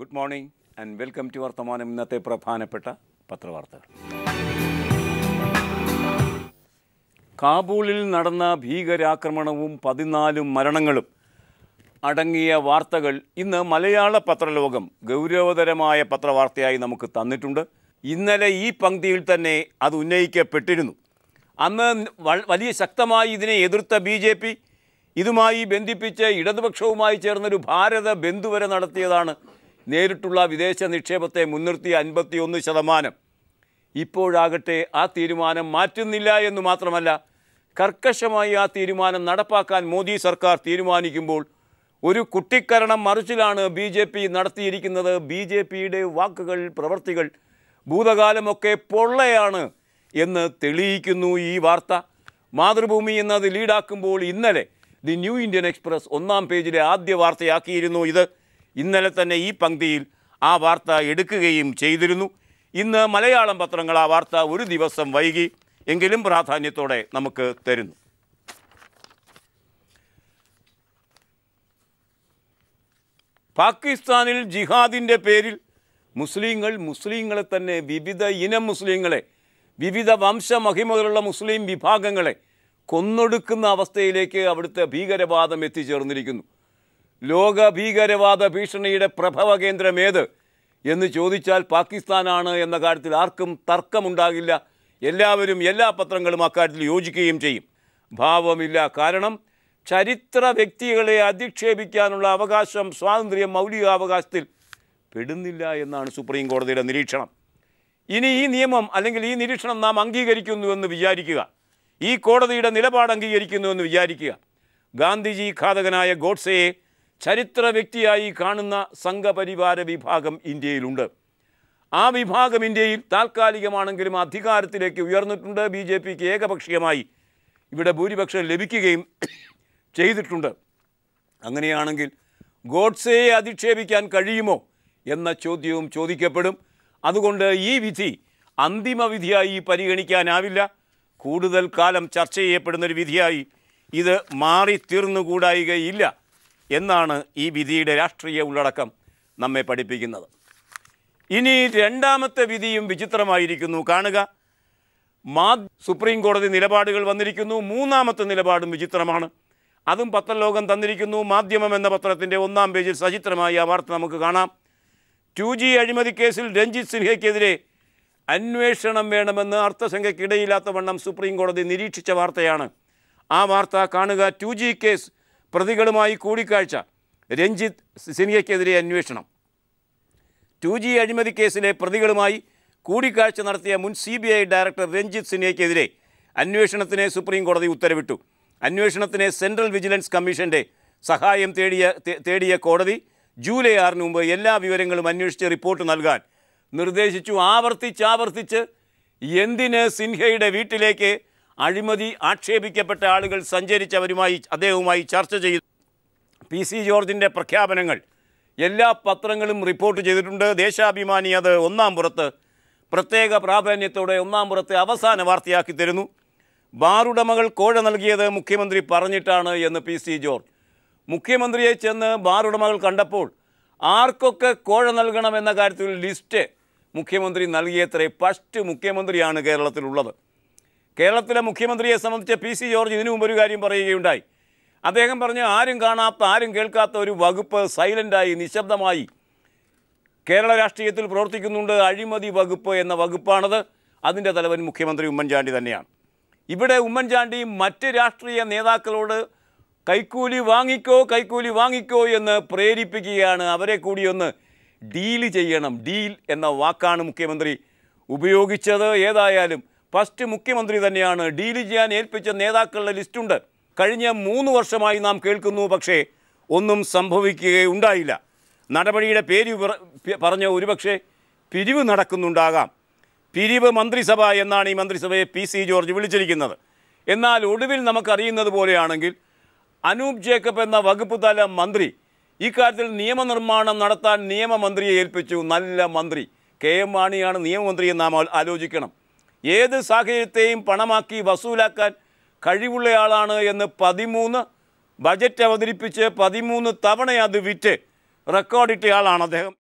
good morning and welcome to വർത്തമാനം ഇന്നത്തെ പ്രധാനപ്പെട്ട പത്രവാർത്തകൾ കാബൂളിൽ നടന്ന ഭീകരാക്രമണവും പതിനാലും മരണങ്ങളും അടങ്ങിയ വാർത്തകൾ ഇന്ന് മലയാള പത്രലോകം ഗൗരവതരമായ പത്രവാർത്തയായി നമുക്ക് തന്നിട്ടുണ്ട് ഇന്നലെ ഈ പങ്ക്തിയിൽ തന്നെ അത് ഉന്നയിക്കപ്പെട്ടിരുന്നു അന്ന് വലിയ ശക്തമായി ഇതിനെ എതിർത്ത ബി ജെ പി ഇതുമായി ബന്ധിപ്പിച്ച് ഇടതുപക്ഷവുമായി ചേർന്നൊരു ഭാരത ബന്ധുവരെ നടത്തിയതാണ് നേരിട്ടുള്ള വിദേശ നിക്ഷേപത്തെ മുൻനിർത്തി അൻപത്തിയൊന്ന് ശതമാനം ഇപ്പോഴാകട്ടെ ആ തീരുമാനം മാറ്റുന്നില്ല എന്ന് മാത്രമല്ല കർക്കശമായി ആ തീരുമാനം നടപ്പാക്കാൻ മോദി സർക്കാർ തീരുമാനിക്കുമ്പോൾ ഒരു കുട്ടിക്കരണം മറിച്ചിലാണ് ബി ജെ പി നടത്തിയിരിക്കുന്നത് ബി ജെ പിയുടെ വാക്കുകൾ പ്രവർത്തികൾ ഭൂതകാലമൊക്കെ പൊള്ളയാണ് എന്ന് തെളിയിക്കുന്നു ഈ വാർത്ത മാതൃഭൂമി എന്നത് ലീഡാക്കുമ്പോൾ ഇന്നലെ ദി ന്യൂ ഇന്ത്യൻ എക്സ്പ്രസ് ഒന്നാം പേജിലെ ആദ്യ വാർത്തയാക്കിയിരുന്നു ഇത് ഇന്നലെ തന്നെ ഈ പങ്ക്തിയിൽ ആ വാർത്ത എടുക്കുകയും ചെയ്തിരുന്നു ഇന്ന് മലയാളം പത്രങ്ങൾ ആ വാർത്ത ഒരു ദിവസം വൈകി എങ്കിലും പ്രാധാന്യത്തോടെ നമുക്ക് തരുന്നു പാകിസ്ഥാനിൽ ജിഹാദിൻ്റെ പേരിൽ മുസ്ലിങ്ങൾ മുസ്ലിങ്ങളെ തന്നെ വിവിധ ഇനം മുസ്ലിങ്ങളെ വിവിധ വംശമഹിമകളുള്ള മുസ്ലിം വിഭാഗങ്ങളെ കൊന്നൊടുക്കുന്ന അവസ്ഥയിലേക്ക് അവിടുത്തെ ഭീകരവാദം എത്തിച്ചേർന്നിരിക്കുന്നു ലോക ഭീകരവാദ ഭീഷണിയുടെ പ്രഭവ കേന്ദ്രമേത് എന്ന് ചോദിച്ചാൽ പാകിസ്ഥാനാണ് എന്ന കാര്യത്തിൽ ആർക്കും തർക്കമുണ്ടാകില്ല എല്ലാവരും എല്ലാ പത്രങ്ങളും അക്കാര്യത്തിൽ യോജിക്കുകയും ചെയ്യും ഭാവമില്ല കാരണം ചരിത്ര വ്യക്തികളെ അധിക്ഷേപിക്കാനുള്ള അവകാശം സ്വാതന്ത്ര്യം മൗലികാവകാശത്തിൽ പെടുന്നില്ല എന്നാണ് സുപ്രീം കോടതിയുടെ നിരീക്ഷണം ഇനി ഈ നിയമം അല്ലെങ്കിൽ ഈ നിരീക്ഷണം നാം അംഗീകരിക്കുന്നുവെന്ന് വിചാരിക്കുക ഈ കോടതിയുടെ നിലപാട് അംഗീകരിക്കുന്നുവെന്ന് വിചാരിക്കുക ഗാന്ധിജി ഘാതകനായ ഗോഡ്സയെ ചരിത്ര വ്യക്തിയായി കാണുന്ന സംഘപരിവാര വിഭാഗം ഇന്ത്യയിലുണ്ട് ആ വിഭാഗം ഇന്ത്യയിൽ താൽക്കാലികമാണെങ്കിലും അധികാരത്തിലേക്ക് ഉയർന്നിട്ടുണ്ട് ബി ജെ പിക്ക് ഏകപക്ഷീയമായി ഇവിടെ ഭൂരിപക്ഷം ലഭിക്കുകയും ചെയ്തിട്ടുണ്ട് അങ്ങനെയാണെങ്കിൽ ഗോഡ്സെയെ അധിക്ഷേപിക്കാൻ കഴിയുമോ എന്ന ചോദ്യവും ചോദിക്കപ്പെടും അതുകൊണ്ട് ഈ വിധി അന്തിമ വിധിയായി പരിഗണിക്കാനാവില്ല കൂടുതൽ കാലം ചർച്ച ചെയ്യപ്പെടുന്നൊരു വിധിയായി ഇത് മാറി തീർന്നുകൂടായികയില്ല എന്നാണ് ഈ വിധിയുടെ രാഷ്ട്രീയ ഉള്ളടക്കം നമ്മെ പഠിപ്പിക്കുന്നത് ഇനി രണ്ടാമത്തെ വിധിയും വിചിത്രമായിരിക്കുന്നു കാണുക മാ സുപ്രീം കോടതി നിലപാടുകൾ വന്നിരിക്കുന്നു മൂന്നാമത്തെ നിലപാടും വിചിത്രമാണ് അതും പത്രലോകം തന്നിരിക്കുന്നു മാധ്യമം എന്ന പത്രത്തിൻ്റെ ഒന്നാം പേജിൽ സചിത്രമായി ആ വാർത്ത നമുക്ക് കാണാം ടു ജി അഴിമതി കേസിൽ രഞ്ജിത് സിൻഹയ്ക്കെതിരെ അന്വേഷണം വേണമെന്ന് അർത്ഥസംഖ്യക്കിടയില്ലാത്ത വണ്ണം സുപ്രീം കോടതി നിരീക്ഷിച്ച വാർത്തയാണ് ആ വാർത്ത കാണുക ടു ജി കേസ് പ്രതികളുമായി കൂടിക്കാഴ്ച രഞ്ജിത്ത് സിനിയയ്ക്കെതിരെ അന്വേഷണം ടു ജി അഴിമതി കേസിലെ പ്രതികളുമായി കൂടിക്കാഴ്ച നടത്തിയ മുൻ C B I director Ranjith സിനിയയ്ക്കെതിരെ അന്വേഷണത്തിന് സുപ്രീം കോടതി ഉത്തരവിട്ടു അന്വേഷണത്തിന് സെൻട്രൽ വിജിലൻസ് കമ്മീഷൻ്റെ സഹായം തേടിയ തേടിയ കോടതി ജൂലൈ ആറിന് മുമ്പ് എല്ലാ വിവരങ്ങളും അന്വേഷിച്ച് റിപ്പോർട്ട് നൽകാൻ നിർദ്ദേശിച്ചു ആവർത്തിച്ചാവർത്തിച്ച് എന്തിന് സിൻഹയുടെ വീട്ടിലേക്ക് അഴിമതി ആക്ഷേപിക്കപ്പെട്ട ആളുകൾ സഞ്ചരിച്ചവരുമായി അദ്ദേഹവുമായി ചർച്ച ചെയ്തു പി സി ജോർജിൻ്റെ പ്രഖ്യാപനങ്ങൾ എല്ലാ പത്രങ്ങളും റിപ്പോർട്ട് ചെയ്തിട്ടുണ്ട് ദേശാഭിമാനി അത് ഒന്നാം പുറത്ത് പ്രത്യേക പ്രാധാന്യത്തോടെ ഒന്നാം പുറത്ത് അവസാന വാർത്തയാക്കി തരുന്നു ബാറുടമകൾ കോഴ നൽകിയത് മുഖ്യമന്ത്രി പറഞ്ഞിട്ടാണ് എന്ന് പി സി ജോർജ് മുഖ്യമന്ത്രിയെ ചെന്ന് ബാറുടമകൾ കണ്ടപ്പോൾ ആർക്കൊക്കെ കോഴ നൽകണമെന്ന കാര്യത്തിൽ ലിസ്റ്റ് മുഖ്യമന്ത്രി നൽകിയത്രേ ഫസ്റ്റ് മുഖ്യമന്ത്രിയാണ് കേരളത്തിലുള്ളത് കേരളത്തിലെ മുഖ്യമന്ത്രിയെ സംബന്ധിച്ച് പി സി ജോർജ് ഇതിനു മുമ്പ് ഒരു കാര്യം പറയുകയുണ്ടായി അദ്ദേഹം പറഞ്ഞു ആരും കാണാത്ത ആരും കേൾക്കാത്ത ഒരു വകുപ്പ് സൈലൻ്റായി നിശബ്ദമായി കേരള രാഷ്ട്രീയത്തിൽ പ്രവർത്തിക്കുന്നുണ്ട് അഴിമതി വകുപ്പ് എന്ന വകുപ്പാണത് അതിൻ്റെ തലവൻ മുഖ്യമന്ത്രി ഉമ്മൻചാണ്ടി തന്നെയാണ് ഇവിടെ ഉമ്മൻചാണ്ടി മറ്റ് രാഷ്ട്രീയ നേതാക്കളോട് കൈക്കൂലി വാങ്ങിക്കോ കൈക്കൂലി വാങ്ങിക്കോ എന്ന് പ്രേരിപ്പിക്കുകയാണ് അവരെ കൂടിയൊന്ന് ഡീല് ചെയ്യണം ഡീൽ എന്ന വാക്കാണ് മുഖ്യമന്ത്രി ഉപയോഗിച്ചത് ഏതായാലും ഫസ്റ്റ് മുഖ്യമന്ത്രി തന്നെയാണ് ഡീൽ ചെയ്യാൻ ഏൽപ്പിച്ച നേതാക്കളുടെ ലിസ്റ്റുണ്ട് കഴിഞ്ഞ മൂന്ന് വർഷമായി നാം കേൾക്കുന്നു പക്ഷേ ഒന്നും സംഭവിക്കുകയുണ്ടായില്ല നടപടിയുടെ പേര് പറഞ്ഞ ഒരുപക്ഷെ പിരിവ് നടക്കുന്നുണ്ടാകാം പിരിവ് മന്ത്രിസഭ എന്നാണ് ഈ മന്ത്രിസഭയെ പി സി ജോർജ് വിളിച്ചിരിക്കുന്നത് എന്നാൽ ഒടുവിൽ നമുക്കറിയുന്നത് പോലെയാണെങ്കിൽ അനൂപ് ജേക്കബ് എന്ന വകുപ്പ് തല മന്ത്രി ഇക്കാര്യത്തിൽ നിയമനിർമ്മാണം നടത്താൻ നിയമമന്ത്രിയെ ഏൽപ്പിച്ചു നല്ല മന്ത്രി കെ എം മാണിയാണ് നിയമമന്ത്രിയെന്ന് നാം ആലോചിക്കണം ഏത് സാഹചര്യത്തെയും പണമാക്കി വസൂലാക്കാൻ കഴിവുള്ളയാളാണ് എന്ന് പതിമൂന്ന് ബജറ്റ് അവതരിപ്പിച്ച് പതിമൂന്ന് തവണ അത് വിറ്റ് റെക്കോർഡിട്ടയാളാണ് അദ്ദേഹം